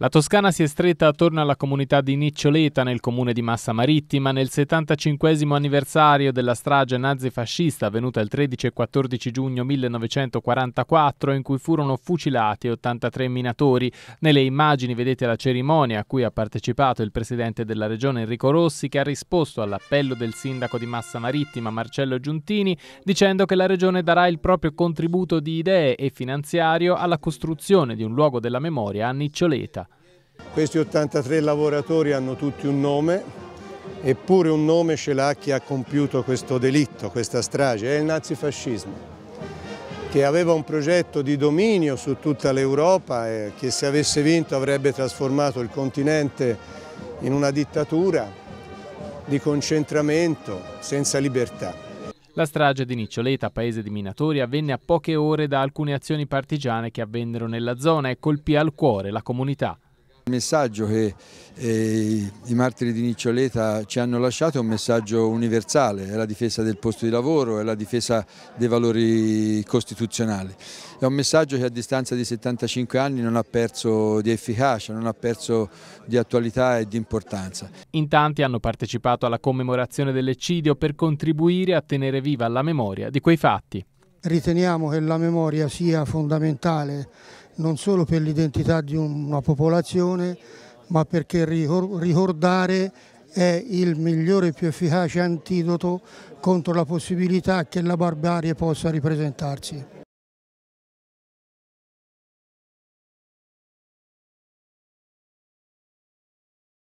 La Toscana si è stretta attorno alla comunità di Niccioleta nel comune di Massa Marittima nel 75 anniversario della strage nazifascista avvenuta il 13 e 14 giugno 1944 in cui furono fucilati 83 minatori. Nelle immagini vedete la cerimonia a cui ha partecipato il presidente della regione Enrico Rossi che ha risposto all'appello del sindaco di Massa Marittima Marcello Giuntini dicendo che la regione darà il proprio contributo di idee e finanziario alla costruzione di un luogo della memoria a Niccioleta. Questi 83 lavoratori hanno tutti un nome, eppure un nome ce l'ha chi ha compiuto questo delitto, questa strage, è il nazifascismo che aveva un progetto di dominio su tutta l'Europa e che se avesse vinto avrebbe trasformato il continente in una dittatura di concentramento senza libertà. La strage di Niccioleta, paese di minatori, avvenne a poche ore da alcune azioni partigiane che avvennero nella zona e colpì al cuore la comunità. Il messaggio che eh, i martiri di Niccioleta ci hanno lasciato è un messaggio universale, è la difesa del posto di lavoro, è la difesa dei valori costituzionali. È un messaggio che a distanza di 75 anni non ha perso di efficacia, non ha perso di attualità e di importanza. In tanti hanno partecipato alla commemorazione dell'eccidio per contribuire a tenere viva la memoria di quei fatti. Riteniamo che la memoria sia fondamentale non solo per l'identità di una popolazione, ma perché ricordare è il migliore e più efficace antidoto contro la possibilità che la barbarie possa ripresentarsi.